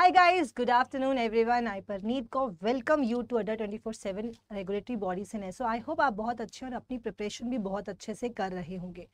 Hi guys, good afternoon everyone. I Parneet को welcome you to Adda 24/7 regulatory bodies in SO. I hope आप बहुत अच्छे और अपनी preparation भी बहुत अच्छे से कर रहे होंगे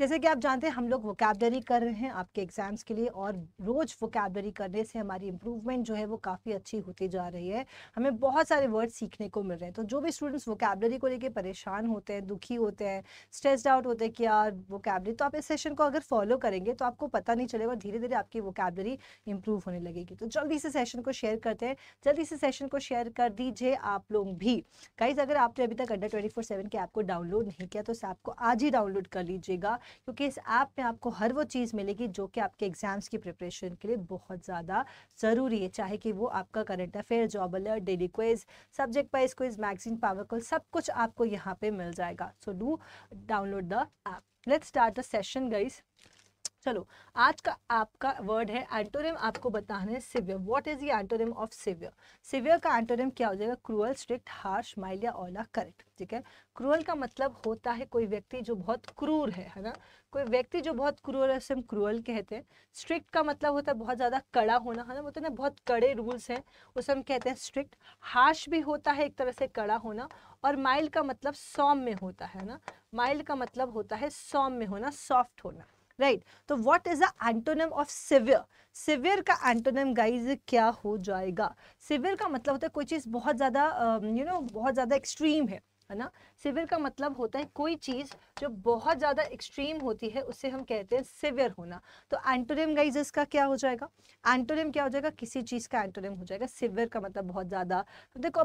जैसे कि आप जानते हैं हम लोग वोकेबलरी कर रहे हैं आपके एग्जाम्स के लिए और रोज़ वोकेबलरी करने से हमारी इम्प्रूवमेंट जो है वो काफ़ी अच्छी होती जा रही है हमें बहुत सारे वर्ड सीखने को मिल रहे हैं तो जो भी स्टूडेंट्स वोकेबलरी को लेकर परेशान होते हैं दुखी होते हैं स्ट्रेस्ड आउट होते हैं कि यार वोकेबलरी तो आप इस सेशन को अगर फॉलो करेंगे तो आपको पता नहीं चलेगा धीरे धीरे आपकी वोकेबलरी इंप्रूव होने लगेगी तो जल्दी से सेशन को शेयर करते हैं जल्दी से सेशन को शेयर कर दीजिए आप लोग भी गाइज अगर आपने अभी तक अंडर ट्वेंटी फोर सेवन के ऐप को डाउनलोड नहीं किया तो इस ऐप को आज ही डाउनलोड कर लीजिएगा क्योंकि इस ऐप में आपको हर वो चीज़ मिलेगी जो कि आपके एग्जाम्स की प्रिपरेशन के लिए बहुत ज़्यादा ज़रूरी है चाहे कि वो आपका current affair job alert daily quiz subject wise quiz magazine power call सब कुछ आपको यहाँ पे मिल जाएगा so do download the app let's start the session guys चलो आज का आपका वर्ड है एंटोनिम आपको बताने है सिवियर व्हाट इज ये एंटोनिम ऑफ सिवियर सिवियर का एंटोनिम क्या हो जाएगा क्रूअल स्ट्रिक्ट हार्श माइल या ओला करेक्ट ठीक है क्रूअल का मतलब होता है कोई व्यक्ति जो बहुत क्रूर है है ना कोई व्यक्ति जो बहुत क्रूर है उसे हम क्रूअल कहते हैं स्ट्रिक्ट का मतलब होता है बहुत ज़्यादा कड़ा होना है ना बोलते ना बहुत कड़े रूल्स हैं उसे हम कहते हैं स्ट्रिक्ट हार्श भी होता है एक तरह से कड़ा होना और माइल का मतलब सौम्य में होता है ना माइल का मतलब होता है सौम्य में होना सॉफ्ट होना राइट right. तो what is the antonym of severe severe का एंटोनिम गाइज क्या हो जाएगा सिवियर का मतलब होता है कोई चीज़ बहुत ज़्यादा यू नो बहुत ज़्यादा एक्सट्रीम है है ना सिवियर का मतलब होता है कोई चीज़ जो बहुत ज़्यादा एक्सट्रीम होती है उसे हम कहते हैं सिवियर होना तो एंटोनिम गाइज इसका क्या हो जाएगा एंटोनिम क्या हो जाएगा किसी चीज़ का एंटोनिम हो जाएगा सिवियर का मतलब बहुत ज़्यादा तो देखो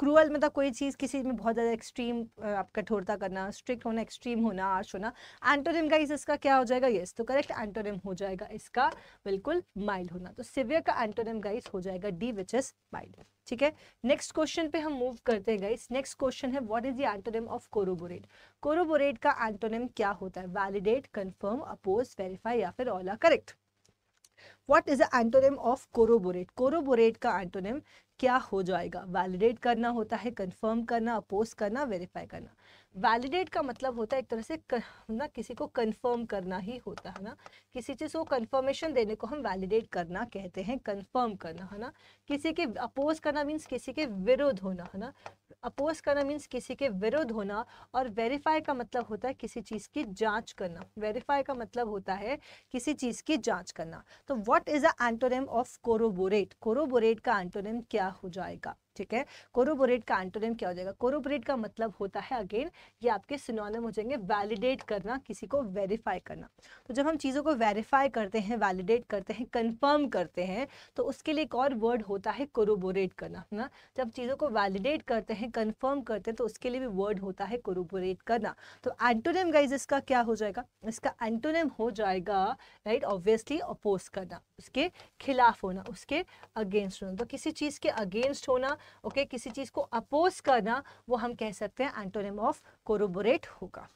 क्रूअल मतलब कोई चीज़ किसी में बहुत ज़्यादा एक्सट्रीम आप कठोरता करना स्ट्रिक्ट होना एक्सट्रीम होना आर्श होना एंटोनिम का इसका क्या हो जाएगा येस तो करेक्ट एंटोनिम हो जाएगा इसका बिल्कुल माइल्ड होना तो सिवियर का एंटोनिम गाइस हो जाएगा डी विच इज माइल्ड ठीक है नेक्स्ट क्वेश्चन पे हम मूव करते हैं गाइस नेक्स्ट क्वेश्चन है what is the antonym of corroborate corroborate का एंटोनिम क्या होता है वैलिडेट कंफर्म अपोज वेरीफाई या फिर all are correct what is the antonym of corroborate corroborate का एंटोनिम क्या हो जाएगा वैलिडेट करना होता है कंफर्म करना अपोज करना वेरीफाई करना वैलिडेट का मतलब होता है एक तरह से ना किसी को कंफर्म करना ही होता है ना किसी चीज़ को कंफर्मेशन देने को हम वैलिडेट करना कहते हैं कंफर्म करना है ना किसी के अपोज करना मीन्स किसी के विरोध होना है ना अपोज करना मीन्स किसी के विरुद्ध होना और वेरीफाई का मतलब होता है किसी चीज़ की जांच करना वेरीफाई का मतलब होता है किसी चीज़ की जांच करना तो what is the antonym of corroborate corroborate का एंटोनिम क्या हो जाएगा ठीक है कोरोबोरेट का एंटोनिम क्या हो जाएगा कोरोबोरेट का मतलब होता है अगेन ये आपके सिनोनिम हो जाएंगे वैलिडेट करना किसी को वेरीफाई करना तो जब हम चीज़ों को वेरीफाई करते हैं वैलिडेट करते हैं कंफर्म करते हैं तो उसके लिए एक और वर्ड होता है कोरोबोरेट करना ना जब चीज़ों को वैलिडेट करते हैं कन्फर्म करते हैं तो उसके लिए भी वर्ड होता है कोरोबोरेट करना तो एंटोनिम गाइज इसका क्या हो जाएगा इसका एंटोनिम हो जाएगा राइट ऑब्वियसली अपोज करना उसके खिलाफ होना उसके अगेंस्ट होना तो किसी चीज़ के अगेंस्ट होना ओके okay, किसी चीज़ को अपोज करना वो हम कह सकते हैं एंटोनिम ऑफ कोरोबोरेट होगा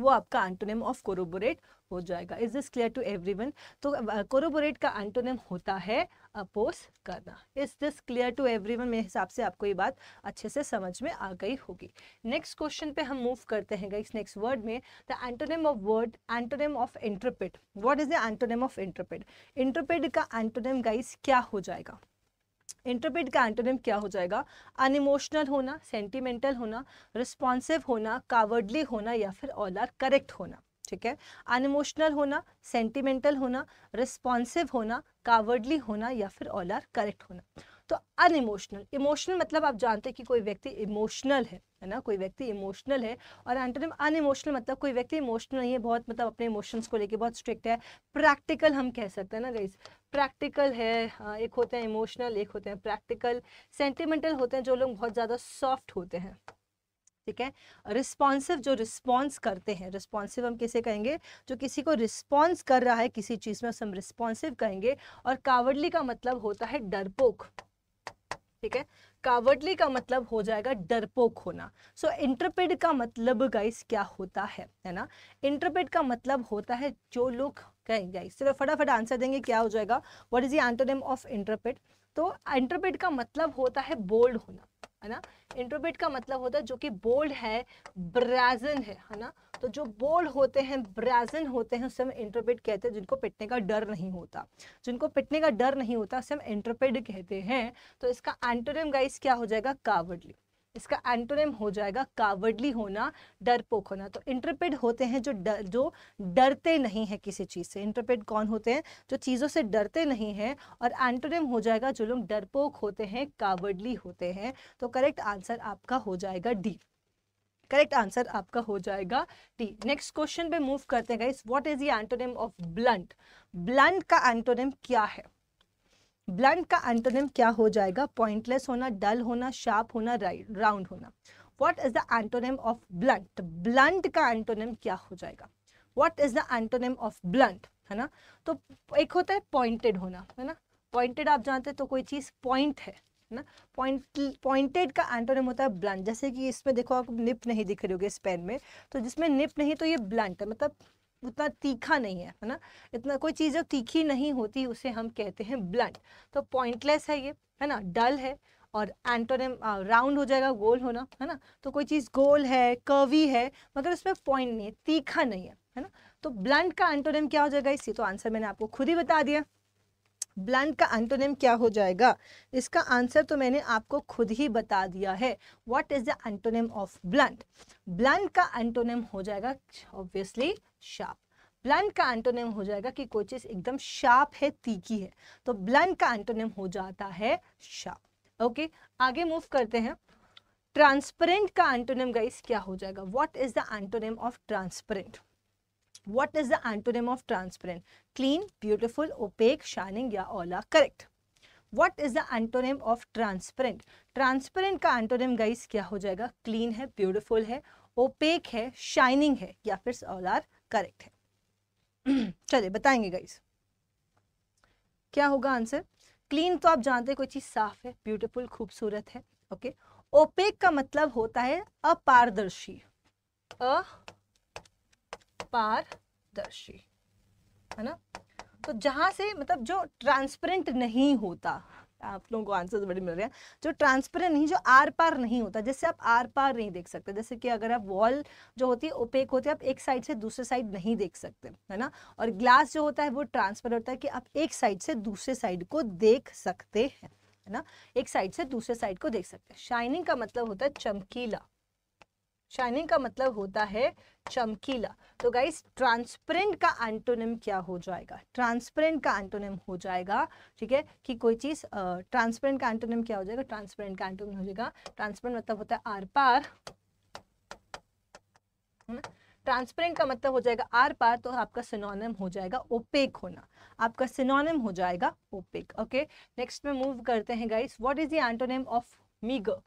वो आपका एंटोनिम ऑफ कोरोबोरेट हो जाएगा is this clear to everyone तो कोरोबोरेट का एंटोनिम होता है अपोज करना is this clear to everyone मेरे हिसाब से आपको ये बात अच्छे से समझ में आ गई होगी नेक्स्ट क्वेश्चन पे हम मूव करते हैं इस नेक्स्ट वर्ड में the antonym of word antonym of interpret what is the antonym of interpret interpret का एंटोनिम गाइस क्या हो जाएगा इंटरप्रिट का एंटोनिम क्या हो जाएगा अनइमोशनल होना सेंटिमेंटल होना रिस्पॉन्सिव होना कावर्डली होना या फिर ऑल आर करेक्ट होना ठीक है अनइमोशनल होना सेंटिमेंटल होना रिस्पॉन्सिव होना कावर्डली होना या फिर ऑल आर करेक्ट होना तो अनइमोशनल इमोशनल मतलब आप जानते हैं कि कोई व्यक्ति इमोशनल है है ना कोई व्यक्ति इमोशनल है और एंटोनिम अनइमोशनल मतलब कोई व्यक्ति इमोशनल नहीं है बहुत मतलब अपने इमोशंस को लेके बहुत स्ट्रिक्ट है प्रैक्टिकल हम कह सकते हैं ना गाइस प्रैक्टिकल है हाँ, एक होते हैं इमोशनल एक होते हैं प्रैक्टिकल सेंटिमेंटल होते हैं जो लोग बहुत ज़्यादा सॉफ्ट होते हैं ठीक है रिस्पॉन्सिव जो रिस्पॉन्स करते हैं रिस्पॉन्सिव हम किसे कहेंगे जो किसी को रिस्पॉन्स कर रहा है किसी चीज़ में उसे हम रिस्पॉन्सिव कहेंगे और कावडली का मतलब होता है डरपोक ठीक है कावर्डली का मतलब हो जाएगा डरपोक होना सो so, इंटरपेड का मतलब गाइस क्या होता है है ना इंटरपेड का मतलब होता है जो लोग कहेंगे गाइस चलो फटाफट आंसर देंगे क्या हो जाएगा what is dumb of interpret तो इंटरपेड का मतलब होता है बोल्ड होना है ना इंट्रोबिट का मतलब होता है जो कि बोल्ड है ब्राजन है है ना तो जो बोल्ड होते हैं ब्राजन होते हैं उससे हम इंट्रोपिड कहते हैं जिनको पिटने का डर नहीं होता जिनको पिटने का डर नहीं होता उससे हम इंट्रोपिड कहते हैं तो इसका एंटोनियम गाइस क्या हो जाएगा कावडली इसका एंटोनिम हो जाएगा कावडली होना डरपोक होना तो इंटरपेड होते हैं जो डर जो डरते नहीं है किसी चीज़ से इंटरपेड कौन होते हैं जो चीज़ों से डरते नहीं हैं और एंटोनिम हो जाएगा जो लोग डरपोक होते हैं कावडली होते हैं तो करेक्ट आंसर आपका हो जाएगा डी करेक्ट आंसर आपका हो जाएगा डी नेक्स्ट क्वेश्चन पे मूव करते हैं guys what is the antonym of blunt blunt का एंटोनिम क्या है ब्लंट का एंटोनिम क्या हो जाएगा पॉइंटलेस होना डल होना शार्प होना राउंड होना what is the antonym of blunt blunt का एंटोनिम क्या हो जाएगा what is the antonym of blunt है ना तो एक होता है पॉइंटेड होना है ना पॉइंटेड आप जानते हैं तो कोई चीज़ पॉइंट है ना पॉइंट पॉइंटेड का एंटोनिम होता है ब्लंट जैसे कि इसमें देखो आपको निप नहीं दिख रही होगी इस पेन में तो जिसमें निप नहीं तो ये ब्लंट है मतलब उतना तीखा नहीं है है ना इतना कोई चीज़ जब तीखी नहीं होती उसे हम कहते हैं ब्लंट तो पॉइंटलेस है ये है ना डल है और एंटोनिम राउंड हो जाएगा गोल होना है ना तो कोई चीज़ गोल है कर्वी है मगर उसमें पॉइंट नहीं है तीखा नहीं है है ना तो ब्लंट का एंटोनिम क्या हो जाएगा इसी तो आंसर मैंने आपको खुद ही बता दिया ब्लंट का एंटोनिम क्या हो जाएगा इसका आंसर तो मैंने आपको खुद ही बता दिया है what is the antonym of blunt blunt का एंटोनिम हो जाएगा ऑब्वियसली शार्प ब्लंट का एंटोनिम हो जाएगा कि कोई चीज़ एकदम शार्प है तीखी है तो ब्लंट का एंटोनिम हो जाता है शार्प ओके आगे मूव करते हैं ट्रांसपेरेंट का एंटोनिम गाइस क्या हो जाएगा what is the antonym of transparent what is the antonym of transparent clean beautiful opaque shining या ओला correct what is the antonym of transparent transparent का एंटोनिम गाइस क्या हो जाएगा क्लीन है ब्यूटिफुल है ओपेक है शाइनिंग है या फिर ऑल आर करेक्ट है चलिए बताएंगे गाइस क्या होगा आंसर क्लीन तो आप जानते हैं कोई चीज़ साफ है ब्यूटीफुल खूबसूरत है ओके ओपेक का मतलब होता है अपारदर्शी अपारदर्शी है ना तो जहाँ से मतलब जो ट्रांसपेरेंट नहीं होता आप लोगों को आंसर्स तो बड़े मिल रहे हैं जो ट्रांसपेरेंट नहीं जो आर पार नहीं होता जैसे आप आर पार नहीं देख सकते जैसे कि अगर आप वॉल जो होती है ओपेक होती है आप एक साइड से दूसरे साइड नहीं देख सकते है ना और ग्लास जो होता है वो ट्रांसपेरेंट होता है कि आप एक साइड से दूसरे साइड को देख सकते हैं है ना एक साइड से दूसरे साइड को देख सकते हैं शाइनिंग का मतलब होता है चमकीला शाइनिंग का मतलब होता है चमकीला तो गाइस ट्रांसपेरेंट का एंटोनिम क्या हो जाएगा ट्रांसपेरेंट का एंटोनिम हो जाएगा ठीक है कि कोई चीज़ ट्रांसपेरेंट का एंटोनिम क्या हो जाएगा ट्रांसपेरेंट का एंटोनिम हो जाएगा ट्रांसपेरेंट मतलब होता है आर पार ट्रांसपेरेंट हम्म? का मतलब हो जाएगा आर पार तो आपका सिनोनिम हो जाएगा ओपेक होना आपका सिनोनिम हो जाएगा ओपेक ओके नेक्स्ट में मूव करते हैं guys what is the antonym of meagre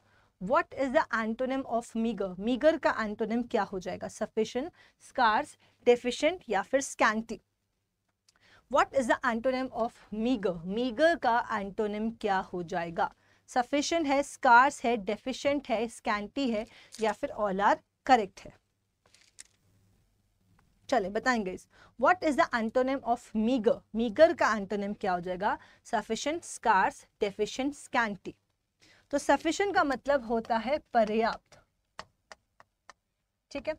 what is the antonym of meagre meagre का एंटोनिम क्या हो जाएगा सफिशेंट स्कार्स डेफिशिएंट या फिर scanty what is the antonym of meagre meagre का एंटोनिम क्या हो जाएगा सफिशेंट है स्कार्स है डेफिशिएंट है स्कैंटी है या फिर ऑल आर करेक्ट है चले बताएंगे इस what is the antonym of meagre meagre का एंटोनिम क्या हो जाएगा सफिशेंट स्कार्स डेफिशिएंट स्कैंटी तो सफिशियंट का मतलब होता है पर्याप्त ठीक है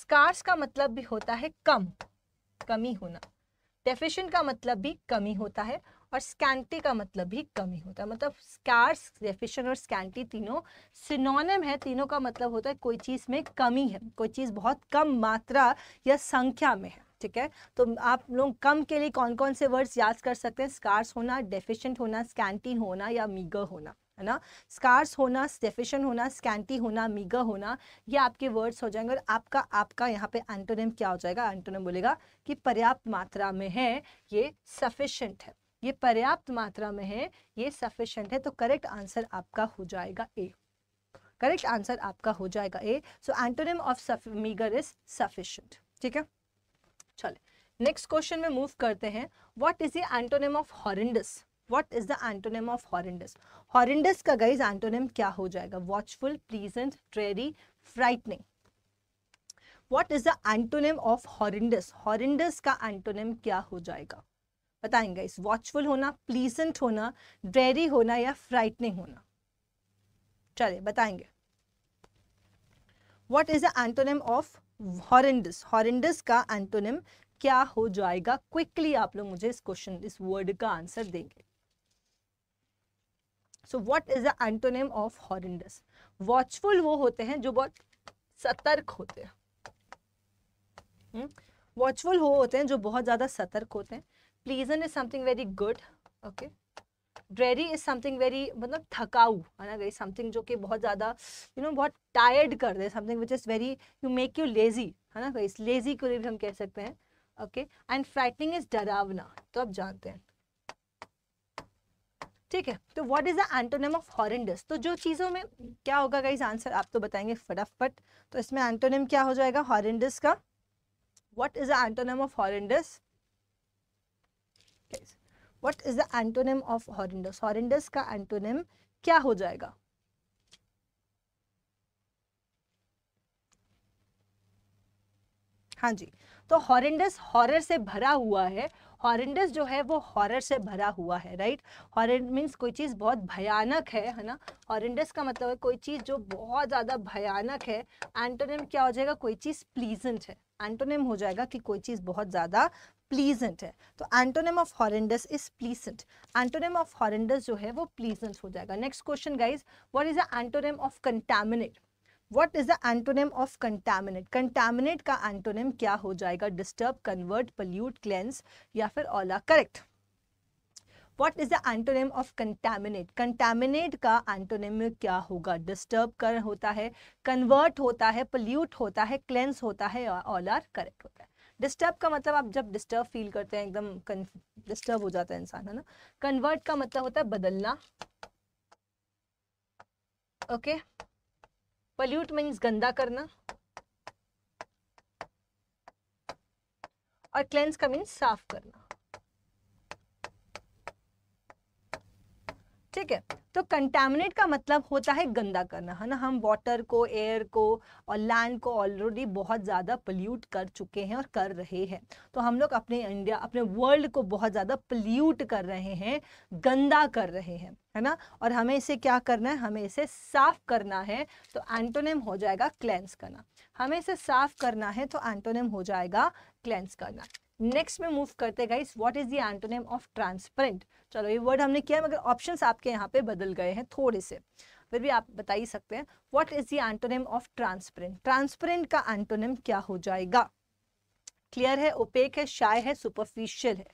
स्कार्स का मतलब भी होता है कम कमी होना डेफिशियंट का मतलब भी कमी होता है और स्कैंटी का मतलब भी कमी होता है मतलब स्कार्स डेफिशियंट और स्कैंटी तीनों सिनोनिम है तीनों का मतलब होता है कोई चीज़ में कमी है कोई चीज़ बहुत कम मात्रा या संख्या में है ठीक है तो आप लोग कम के लिए कौन कौन से वर्ड्स याद कर सकते हैं स्कार्स होना डेफिशियंट होना स्कैंटी होना या मीगर होना है ना स्कार्स होना स्टेफिशन होना स्कैंटी होना मीगर होना ये आपके वर्ड्स हो जाएंगे और आपका आपका यहाँ पे एंटोनिम क्या हो जाएगा एंटोनिम बोलेगा कि पर्याप्त मात्रा में है ये सफिशेंट है ये पर्याप्त मात्रा में है ये सफिशेंट है तो करेक्ट आंसर आपका हो जाएगा ए करेक्ट आंसर आपका हो जाएगा A so antonym of meagre is sufficient ठीक है चले नेक्स्ट क्वेश्चन में मूव करते हैं what is the antonym of horrendous what is the antonym of horrendous horrendous का गाइज एंटोनिम क्या हो जाएगा watchful pleasant dreary frightening what is the antonym of horrendous horrendous का एंटोनिम क्या हो जाएगा बताएंगे इस वॉचफुल होना प्लीजेंट होना ड्रेरी होना या फ्राइटनिंग होना चलिए बताएंगे what is the antonym of horrendous horrendous का एंटोनिम क्या हो जाएगा क्विकली आप लोग मुझे इस क्वेश्चन इस वर्ड का आंसर देंगे so what is the antonym of horrendous watchful वो होते हैं जो बहुत सतर्क होते हैं वॉचफुल हम्म? वो होते हैं जो बहुत ज्यादा सतर्क होते हैं pleasant is something very good okay dreary is something very मतलब थकाऊ है ना गई समथिंग जो कि बहुत ज़्यादा यू नो बहुत टायर्ड कर दे something which is very you make you lazy है ना गई लेजी को भी हम कह सकते हैं ओके एंड फ्राइटनिंग इज डरावना तो आप जानते हैं ठीक है तो what is the antonym of horrendous तो जो चीज़ों में क्या होगा गाइज आंसर आप तो बताएंगे फटाफट तो इसमें एंटोनिम क्या हो जाएगा हॉरेंडस का what is the antonym of horrendous what is the antonym of horrendous horrendous का एंटोनिम क्या हो जाएगा हाँ जी तो हॉरेंडस हॉरर से भरा हुआ है हॉरेंडस जो है वो हॉरर से भरा हुआ है राइट हॉरेंड मीन्स कोई चीज़ बहुत भयानक है है ना हॉरेंडस का मतलब है कोई चीज़ जो बहुत ज़्यादा भयानक है एंटोनिम क्या हो जाएगा कोई चीज़ प्लीजेंट है एंटोनिम हो जाएगा कि कोई चीज़ बहुत ज़्यादा प्लीजेंट है तो antonym of horrendous is pleasant antonym of horrendous जो है वो प्लीजेंट हो जाएगा next question guys what is the antonym of contaminate what is the antonym of contaminate contaminate का एंटोनिम क्या हो जाएगा डिस्टर्ब कन्वर्ट पल्यूट क्लेंस या फिर ओला correct what is the antonym of contaminate contaminate का एंटोनिम क्या होगा डिस्टर्ब कर होता है कन्वर्ट होता है पल्यूट होता है क्लेंस होता है या ऑल आर करेक्ट होता है डिस्टर्ब का मतलब आप जब डिस्टर्ब फील करते हैं एकदम डिस्टर्ब हो जाता है इंसान है ना कन्वर्ट का मतलब होता है बदलना ओके okay? पल्यूट मीन्स गंदा करना और क्लेंस का मीन्स साफ करना ठीक है तो कंटेमिनेट का मतलब होता है गंदा करना है ना हम वाटर को एयर को और लैंड को ऑलरेडी बहुत ज़्यादा पल्यूट कर चुके हैं और कर रहे हैं तो हम लोग अपने इंडिया अपने वर्ल्ड को बहुत ज़्यादा पल्यूट कर रहे हैं गंदा कर रहे हैं है ना और हमें इसे क्या करना है हमें इसे साफ करना है तो एंटोनेम हो जाएगा क्लेंस करना हमें इसे साफ करना है तो एंटोनेम हो जाएगा क्लेंस करना नेक्स्ट में मूव करते guys what is the antonym of transparent चलो ये वर्ड हमने किया मगर ऑप्शंस आपके यहाँ पे बदल गए हैं थोड़े से फिर भी आप बता ही सकते हैं what is the antonym of transparent transparent का एंटोनिम क्या हो जाएगा क्लियर है ओपेक है शाय है सुपरफिशियल है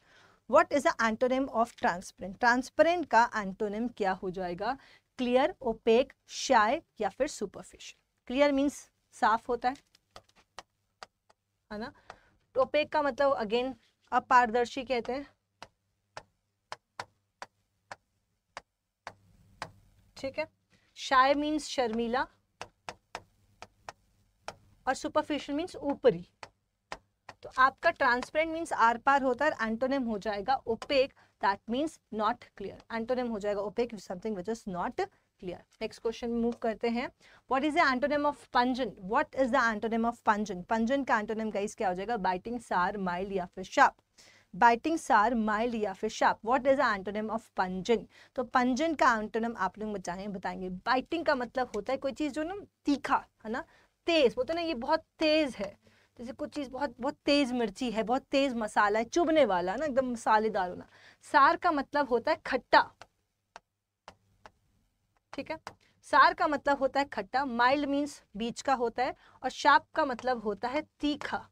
what is the antonym of transparent transparent का एंटोनिम क्या हो जाएगा क्लियर ओपेक शाय या फिर सुपरफिशियल क्लियर मीन्स साफ होता है है ना ओपेक का मतलब अगेन अपारदर्शी कहते हैं ठीक है शाय मीन्स शर्मिला और सुपरफिशियल मीन्स ऊपरी तो आपका ट्रांसपेरेंट मीन्स आर पार होता है एंटोनेम हो जाएगा opaque that means not clear antonym हो जाएगा opaque something which is not clear next question move करते हैं what is the antonym of pungent what is the antonym of pungent pungent का antonym guys क्या हो जाएगा बाइटिंग सार mile या फिर शार्प बाइटिंग सार माइल्ड या फिर sharp what is antonym of pungent तो पंजन का एंटोनिम आप लोग बताएंगे बताएंगे बाइटिंग का मतलब होता है कोई चीज़ जो ना तीखा है ना तेज़ बोलते ना ये बहुत तेज़ है जैसे कुछ चीज़ बहुत बहुत तेज़ मिर्ची है बहुत तेज़ मसाला है चुभने वाला है ना एकदम मसालेदार होना सार का मतलब होता है खट्टा ठीक है सार का मतलब होता है खट्टा माइल्ड मीन्स बीच का होता है और शार्प का मतलब होता है तीखा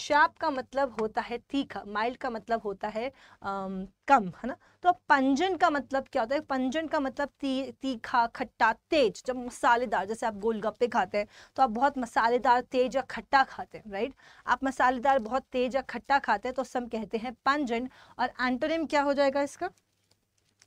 शार्प का मतलब होता है तीखा माइल्ड का मतलब होता है कम है ना तो अब पंजन का मतलब क्या होता है पंजन का मतलब ती, तीखा खट्टा तेज जब मसालेदार जैसे आप गोलगप्पे खाते हैं तो आप बहुत मसालेदार तेज या खट्टा खाते हैं राइट आप मसालेदार बहुत तेज या खट्टा खाते हैं तो सब कहते हैं पंजन और एंटोनिम क्या हो जाएगा इसका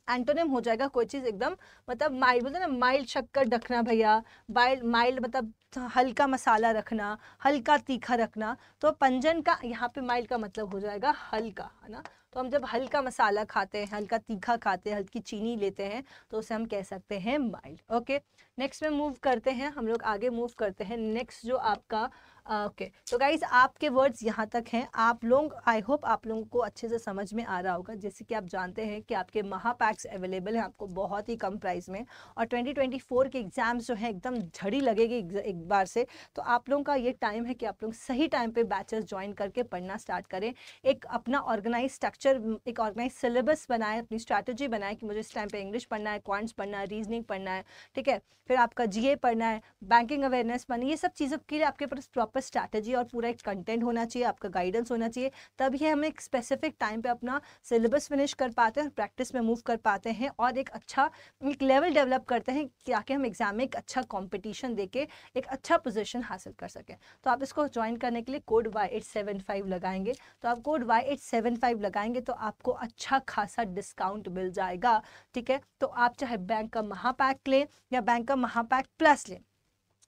एंटोनिम हो जाएगा कोई चीज़ एकदम मतलब माइल्ड बोलते ना माइल्ड शक्कर डकना भैया माइल्ड मतलब हल्का मसाला रखना हल्का तीखा रखना तो पंजन का यहाँ पे माइल्ड का मतलब हो जाएगा हल्का है ना तो हम जब हल्का मसाला खाते हैं हल्का तीखा खाते हैं हल्की चीनी लेते हैं तो उसे हम कह सकते हैं माइल्ड ओके नेक्स्ट में मूव करते हैं हम लोग आगे मूव करते हैं नेक्स्ट जो आपका ओके तो गाइज आपके वर्ड्स यहाँ तक हैं आप लोग आई होप आप लोगों को अच्छे से समझ में आ रहा होगा जैसे कि आप जानते हैं कि आपके महापैक्स अवेलेबल हैं आपको बहुत ही कम प्राइस में और 2024 के एग्ज़ाम्स जो हैं एकदम झड़ी लगेगी एक बार से तो आप लोगों का ये टाइम है कि आप लोग सही टाइम पर बैचेस ज्वाइन करके पढ़ना स्टार्ट करें एक अपना ऑर्गेनाइज स्ट्रक्चर एक ऑर्गेनाइज सिलेबस बनाएं अपनी स्ट्रैटेजी बनाएं कि मुझे इस टाइम पर इंग्लिश पढ़ना है क्वांट्स पढ़ना है रीजनिंग पढ़ना है ठीक है फिर आपका जी पढ़ना है बैंकिंग अवेयरनेस पढ़ना ये सब चीज़ों के लिए आपके पास प्रॉपर पर स्ट्रैटेजी और पूरा एक कंटेंट होना चाहिए आपका गाइडेंस होना चाहिए तभी हम एक स्पेसिफिक टाइम पे अपना सिलेबस फिनिश कर पाते हैं प्रैक्टिस में मूव कर पाते हैं और एक अच्छा एक लेवल डेवलप करते हैं ताकि हम एग्जाम में एक अच्छा कॉम्पिटिशन दे एक अच्छा पोजिशन हासिल कर सकें तो आप इसको ज्वाइन करने के लिए code Y eight seven five लगाएंगे तो आप code Y eight seven five लगाएंगे तो आपको अच्छा खासा डिस्काउंट मिल जाएगा ठीक है तो आप चाहे बैंक का महापैक लें या बैंक का महापैक प्लस लें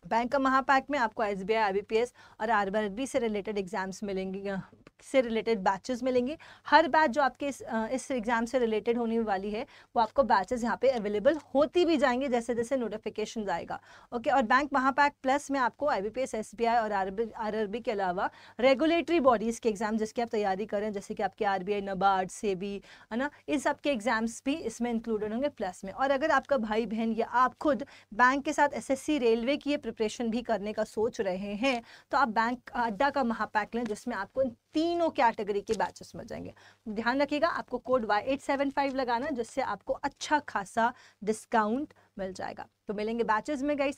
बैंक का महापैक में आपको S B I I B P S और आर आर बी से रिलेटेड एग्जाम्स मिलेंगे से रिलेटेड बैचेस मिलेंगे हर बैच जो आपके इस, एग्ज़ाम से रिलेटेड होने वाली है वो आपको बैचेस यहाँ पे अवेलेबल होती भी जाएंगे जैसे जैसे नोटिफिकेशन आएगा ओके और बैंक महापैक प्लस में आपको आई बी पी एस और आर आर के अलावा रेगुलेटरी बॉडीज़ के एग्ज़ाम जिसकी आप तैयारी करें जैसे कि आपके आर बी आई नबार्ड से है ना इन सब के एग्ज़ाम्स भी इसमें इंक्लूडेड होंगे प्लस में और अगर आपका भाई बहन या आप खुद बैंक के साथ एस रेलवे की ये प्रिपरेशन भी करने का सोच रहे हैं तो आप बैंक अड्डा का महापैक लें जिसमें आपको इन तीनों कैटेगरी के बैचेस मिल जाएंगे ध्यान रखिएगा आपको code Y eight seven five लगाना जिससे आपको अच्छा खासा डिस्काउंट मिल जाएगा तो मिलेंगे बैचेस में गई